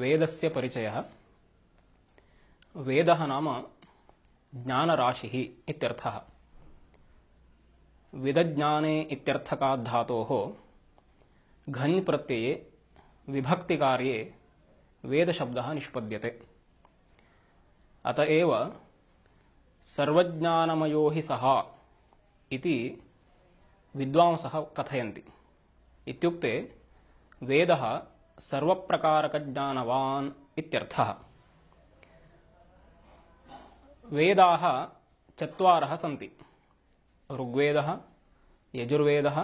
वेदस्य परिचयः वेदः नाम ज्ञानराशिः इत्यर्थः विदज्ञाने इत्यर्थकाद्धातोः घञ् प्रत्यये विभक्तिकार्ये वेदशब्दः निष्पद्यते अत एव सर्वज्ञानमयो हि सः इति विद्वांसः कथयन्ति इत्युक्ते वेदः इत्यर्थः सर्वप्रकारकज्ञानवान् वेदाः चत्वारः सन्ति ऋग्वेदः यजुर्वेदः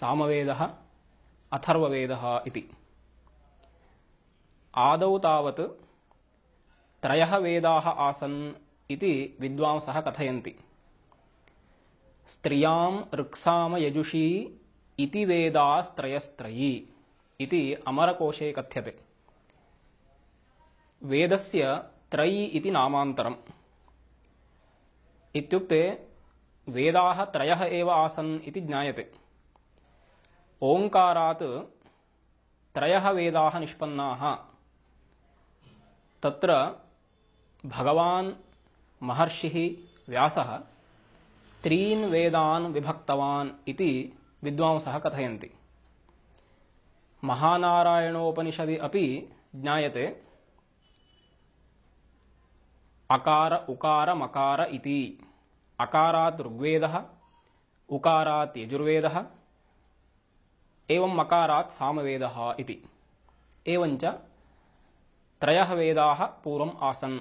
सामवेदः अथर्ववेदः आदौ तावत् त्रयः वेदाः आसन् इति विद्वांसः कथयन्ति स्त्रियाम् ऋक्सामयजुषी इति वेदास्त्रयस्त्रयी इति अमरकोशे कथ्यते वेदस्य त्रयी इति नामान्तरम् इत्युक्ते वेदाः त्रयः एव आसन् इति ज्ञायते ओङ्कारात् त्रयः वेदाः निष्पन्नाः तत्र भगवान् महर्षिः व्यासः त्रीन् वेदान् विभक्तवान् इति विद्वांसः कथयन्ति महानारायणोपनिषदि अपि ज्ञायते अकार उकार मकार इति अकारात् ऋग्वेदः उकारात् यजुर्वेदः एवं मकारात् सामवेदः इति एवञ्च त्रयः वेदाः पूर्वम् आसन्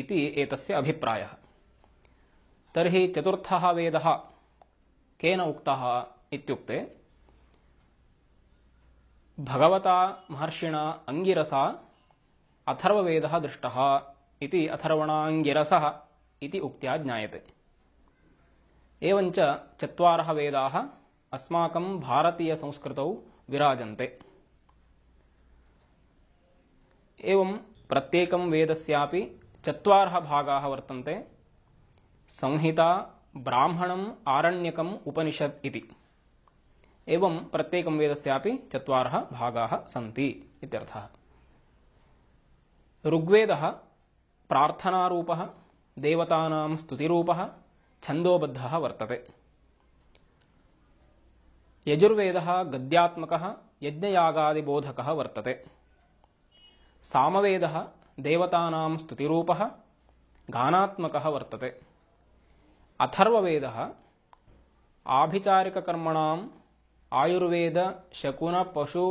इति एतस्य अभिप्रायः तर्हि चतुर्थः वेदः केन उक्तः इत्युक्ते भगवता महर्षिणा अथर्ववेदः दृष्टः इति इति ज्ञायते। एवञ्च चत्वारः वेदाः अस्माकं भारतीयसंस्कृतौ विराजन्ते एवं प्रत्येकं वेदस्यापि चत्वारः भागाः वर्तन्ते संहिता ब्राह्मणम् आरण्यकम् उपनिषत् इति एवं प्रत्येकं वेदस्यापि चत्वारः भागाः सन्ति इत्यर्थः ऋग्वेदः प्रार्थनारूपः देवतानां स्तुतिरूपः छन्दोबद्धः वर्तते यजुर्वेदः गद्यात्मकः यज्ञयागादिबोधकः वर्तते सामवेदः देवतानां स्तुतिरूपः गानात्मकः वर्तते अथर्ववेदः आभिचारिककर्मणां आयुर्वेद शकुन पशु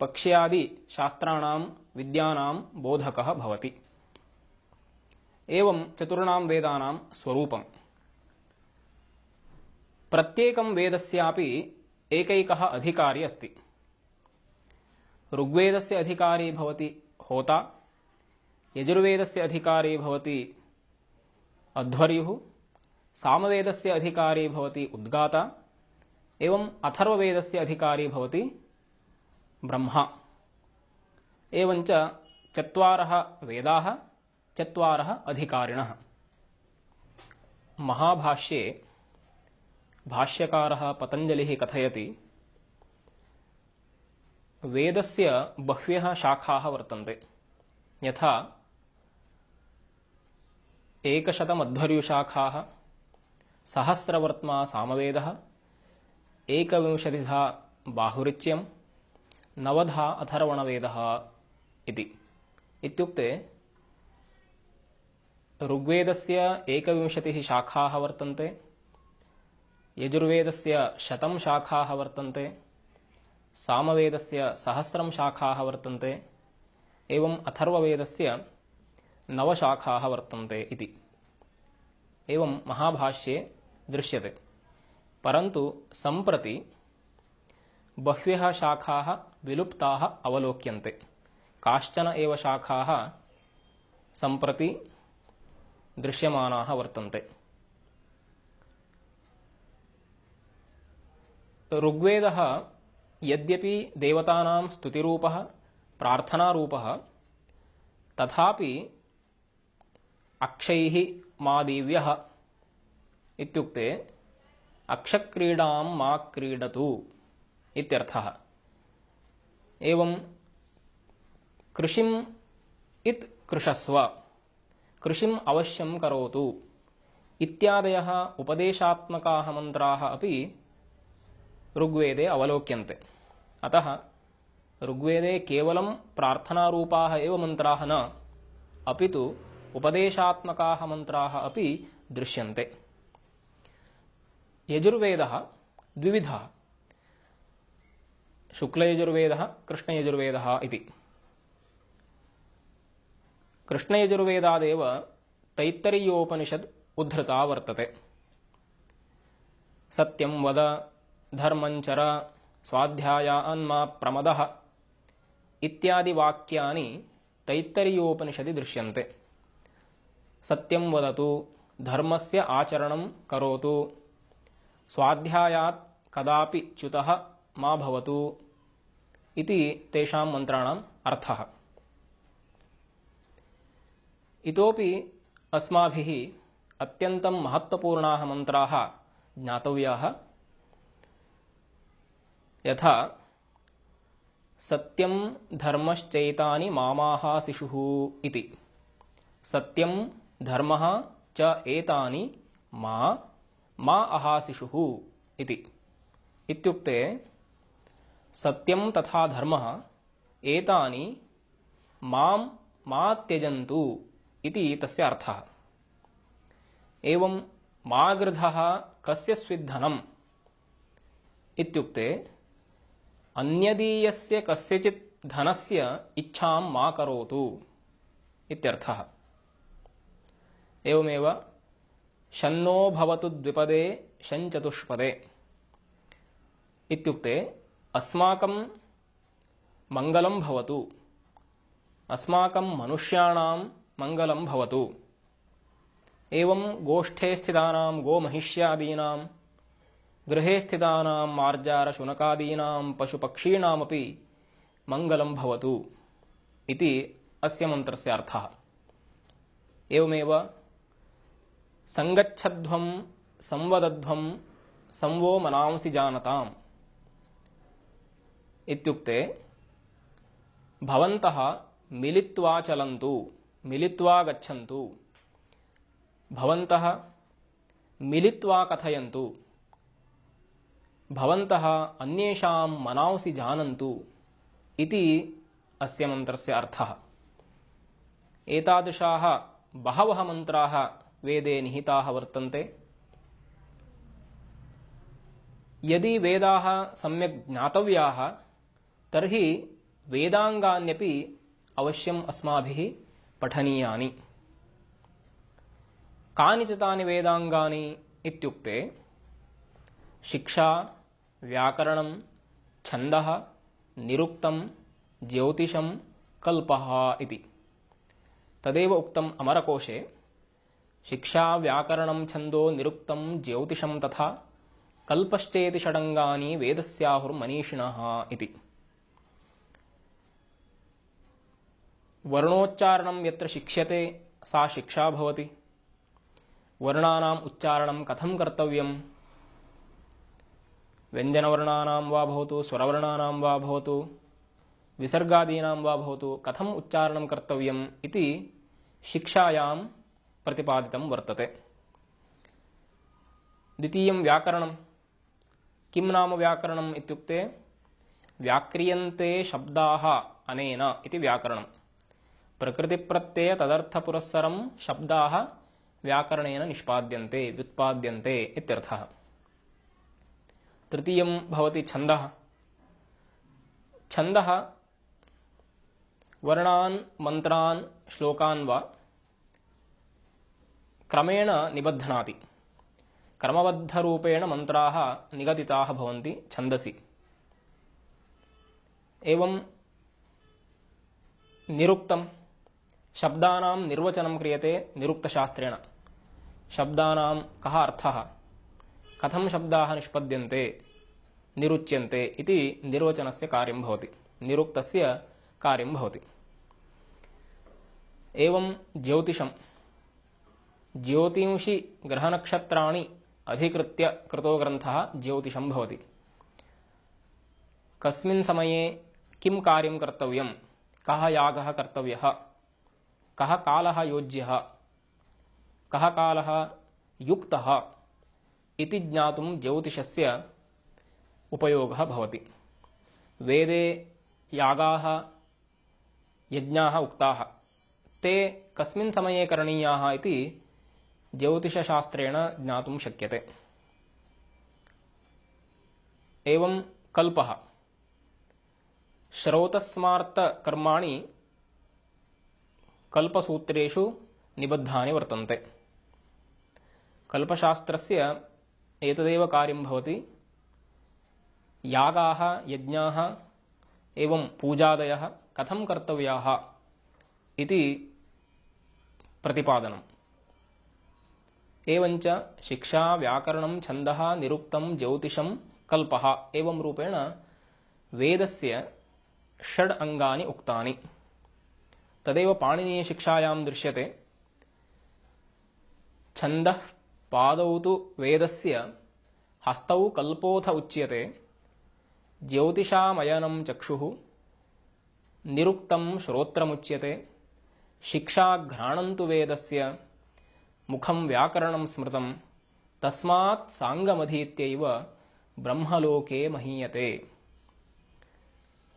पक्ष्यादि शास्त्राणां विद्यानां बोधकः भवति एवं चतुर्णां वेदानां स्वरूपं प्रत्येकं वेदस्यापि एकैकः अधिकारी अस्ति ऋग्वेदस्य अधिकारी भवति होता यजुर्वेदस्य अधिकारी भवति अध्वर्युः सामवेदस्य अधिकारी भवति उद्गाता एवम् अथर्ववेदस्य अधिकारी भवति ब्रह्मा एवञ्च चत्वारः वेदाः चत्वारः अधिकारिणः महाभाष्ये भाष्यकारः पतञ्जलिः कथयति वेदस्य बह्व्यः शाखाः वर्तन्ते यथा एकशतमध्वर्युशाखाः सहस्रवर्त्मा सामवेदः एकविंशतिधा बाहुरिच्यं नवधा अथर्वणवेदः इति इत्युक्ते ऋग्वेदस्य एकविंशतिः शाखाः वर्तन्ते यजुर्वेदस्य शतं शाखाः वर्तन्ते सामवेदस्य सहस्रं शाखाः वर्तन्ते एवम् अथर्ववेदस्य नवशाखाः वर्तन्ते इति एवं महाभाष्ये दृश्यते परन्तु सम्प्रति बह्व्यः शाखाः विलुप्ताः अवलोक्यन्ते काश्चन एव शाखाः सम्प्रति दृश्यमानाः वर्तन्ते ऋग्वेदः यद्यपि देवतानां स्तुतिरूपः प्रार्थनारूपः तथापि अक्षैः मादीव्यः इत्युक्ते अक्षक्रीडां मा क्रीडतु इत्यर्थः एवं कृषिम् इत् कृषस्व कृषिम् अवश्यं करोतु इत्यादयः उपदेशात्मकाः मन्त्राः अपि ऋग्वेदे अवलोक्यन्ते अतः ऋग्वेदे केवलं प्रार्थनारूपाः एव मन्त्राः न अपि तु उपदेशात्मकाः मन्त्राः अपि दृश्यन्ते ಯಜುರ್ವೇದಃ ದ್ವಿವಿಧः शुक्लयजुर्वेदः कृष्णयजुर्वेदः इति कृष्णयजुर्वेदादेव तैत्तरीयोपनिषद् उद्धृता वर्तते सत्यं वद धर्मञ्चर स्वाध्यायान्मा प्रमदः इत्यादिवाक्यानि तैत्तरीयोपनिषदि दृश्यन्ते सत्यं वदतु धर्मस्य आचरणं करोतु स्वाध्यायात् कदापि च्युतः मा भवतु इति तेषां मन्त्राणाम् अर्थः इतोपि अस्माभिः अत्यन्तं महत्वपूर्णाः मन्त्राः ज्ञातव्याः यथा सत्यं धर्मश्चैतानि मामाः शिशुः इति सत्यं धर्मः च एतानि मा मा अहासिषुः इति इत्युक्ते सत्यं तथा धर्मः एतानि मां मा त्यजन्तु इति तस्य अर्थः एवं मागृधः कस्यस्वित् धनम् इत्युक्ते अन्यदीयस्य कस्यचित् धनस्य इच्छां मा करोतु इत्यर्थः एवमेव ಶನ್ನೋ ಭವತು ದ್ವಿಪದೇ ಶಂಚತುಷ್ಪದೇ ಇತ್ಯುಕ್ತೆ ಅಸ್ಮಾಕಂ ಮಂಗಲಂ ಭವತು ಅಸ್ಮಾಕಂ ಮನುಷ್ಯಾಣಾಂ ಮಂಗಲಂ ಭವತು ಏವಂ ಗೋಷ್ಠೇ ಸ್ಥಿತಾನಾಂ ಗೋಮಹಿಷ್ಯಾದೀನಾಂ ಗೃಹೇ ಸ್ಥಿತಾನಾಂ ಮಾರ್ಜಾರ ಶುನಕಾದೀನಾಂ ಪಶುಪಕ್ಷೀಣಾಮಪಿ ಮಂಗಲಂ ಭವತು ಇತಿ ಅಸ್ಯ ಮಂತ್ರಸ್ಯ ಅರ್ಥ ಏವಮೇವ संगच्छध्वम संवदध्व संवो मनांसि जानता इत्युक्ते भवन्तः मिलित्वा चलन्तु मिलित्वा गच्छन्तु भवन्तः मिलित्वा कथयन्तु भवन्तः अन्येषां मनांसि अस्य मन्त्रस्य अर्थः एतादृशाः बहवः मन्त्राः वेदे निहिताः वर्तन्ते यदि वेदाः सम्यक् ज्ञातव्याः तर्हि वेदाङ्गान्यपि अवश्यम् अस्माभिः पठनीयानि च तानि वेदाङ्गानि इत्युक्ते शिक्षा व्याकरणं छन्दः निरुक्तं ज्योतिषं कल्पः इति तदेव उक्तम् अमरकोशे शिक्षा व्याकरणं छन्दो निरुक्तं ज्योतिषं तथा षडङ्गानि वेदस्याहुर्मनीषिणः इति वर्णोच्चारणं यत्र शिक्ष्यते सा शिक्षा भवति वर्णानाम् उच्चारणं कथं कर्तव्यं व्यञ्जनवर्णानां वा भवतु स्वरवर्णानां वा भवतु विसर्गादीनां वा भवतु कथम् उच्चारणं कर्तव्यम् इति शिक्षायां प्रतिपादितं वर्तते द्वितीयं व्याकरणं किं नाम व्याकरणम् इत्युक्ते व्याक्रियन्ते शब्दाः अनेन इति व्याकरणं प्रकृतिप्रत्यय तदर्थपुरस्सरं शब्दाः व्याकरणेन निष्पाद्यन्ते व्युत्पाद्यन्ते इत्यर्थः तृतीयं भवति छन्दः छन्दः वर्णान् मन्त्रान् श्लोकान् वा క్రమేణ నిబద్ధనాతి క్రమబద్ధరూపేణ మంత్రాः నిగదితాः భవంతి ఛందసి ఏం నిరుక్తం శబ్దానా నిర్వచనం క్రియతే నిరుక్తశాస్త్రేణ శబ్దానా కः అర్థः కథం శబ్దా నిష్పద్యంతే నిరుచ్యంతే ఇది నిర్వచనస్య కార్యం భవతి నిరుక్తస్య కార్యం భవతి ఏం జ్యోతిషం ग्रहनक्षत्राणि अधिकृत्य कृतो ग्रन्थः ज्योतिषं भवति कस्मिन् समये किं कार्यं कर्तव्यं कः यागः कर्तव्यः कः कालः योज्यः कः कालः युक्तः इति ज्ञातुं ज्योतिषस्य उपयोगः भवति वेदे यागाः यज्ञाः उक्ताः ते कस्मिन् समये करणीयाः इति ज्योतिषशास्त्रेण ज्ञातुं शक्यते एवं कल्पः श्रौतस्मार्तकर्माणि कल्पसूत्रेषु निबद्धानि वर्तन्ते कल्पशास्त्रस्य एतदेव कार्यं भवति यागाः यज्ञाः एवं पूजादयः कथं कर्तव्याः इति प्रतिपादनम् एवञ्च शिक्षा व्याकरणं छन्दः निरुक्तं ज्यौतिषं कल्पः एवं रूपेण वेदस्य षड् अङ्गानि उक्तानि तदेव पाणिनीयशिक्षायां दृश्यते छन्दः पादौ तु वेदस्य हस्तौ कल्पोऽथ उच्यते ज्योतिषामयनं चक्षुः निरुक्तं श्रोत्रमुच्यते तु वेदस्य ಮುಖಂ ವ್ಯಾಕರಣಂ ಸ್ಮೃತಂ ತಸ್ಮಾತ್ ಸಾಂಗಮಧೀತ್ಯೈವ ಬ್ರಹ್ಮಲೋಕೆ ಮಹೀಯತೆ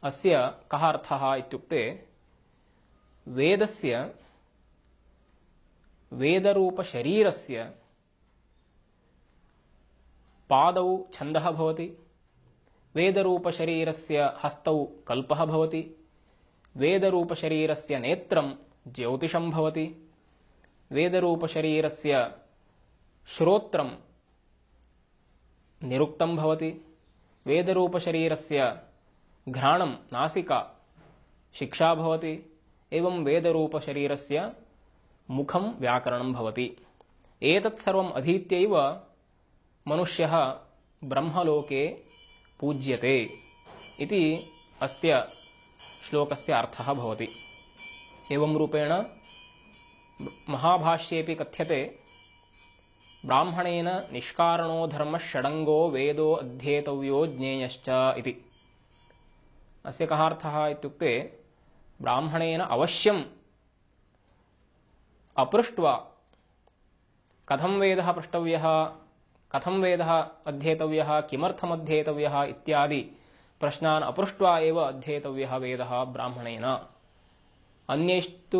ಅಸ್ಯ ಕಹ ಅರ್ಥಃ ಇತ್ಯುಕ್ತೆ ವೇದಸ್ಯ ವೇದರೂಪ ಶರೀರಸ್ಯ ಪಾದೌ ಛಂದಃ ಭವತಿ ವೇದರೂಪ ಶರೀರಸ್ಯ ಹಸ್ತೌ ಕಲ್ಪಃ ಭವತಿ ವೇದರೂಪ ಶರೀರಸ್ಯ ನೇತ್ರಂ ಜ್ಯೋತಿಷಂ ಭವತಿ वेदरूपशरीरस्य श्रोत्रं निरुक्तं भवति वेदरूपशरीरस्य घ्राणं नासिका शिक्षा भवति एवं वेदरूपशरीरस्य मुखं व्याकरणं भवति एतत् सर्वम् अधीत्यैव मनुष्यः ब्रह्मलोके पूज्यते इति अस्य श्लोकस्य अर्थः भवति एवं रूपेण ಮಹಾಭಾಷ್ಯೇಪಿ ಕಥ್ಯತೆ ಬ್ರಾಹ್ಮಣೇನ ನಿಷ್ಕಾರಣೋ ಧರ್ಮ ಷಡಂಗೋ ವೇದೋ ಅಧ್ಯೇತವ್ಯೋ ಜ್ಞೇಯಶ್ಚ ಇತಿ ಅಸ್ಯ ಕಃ ಅರ್ಥಃ ಇತ್ಯುಕ್ತೆ ಬ್ರಾಹ್ಮಣೇನ ಅವಶ್ಯಂ ಅಪೃಷ್ಟ್ವ ಕಥಂ ವೇದ ಪೃಷ್ಟವ್ಯ ಕಥಂ ವೇದ ಅಧ್ಯೇತವ್ಯ ಕಿಮರ್ಥಮ್ ಅಧ್ಯೇತವ್ಯ ಇತ್ಯಾದಿ ಪ್ರಶ್ನಾನ್ ಅಪೃಷ್ಟ್ವ ಅಧ್ಯೇತವ್ಯ ವೇದ ಬ್ರಾಹ್ಮಣೇನ ಅನ್ಯೇಷ್ಟು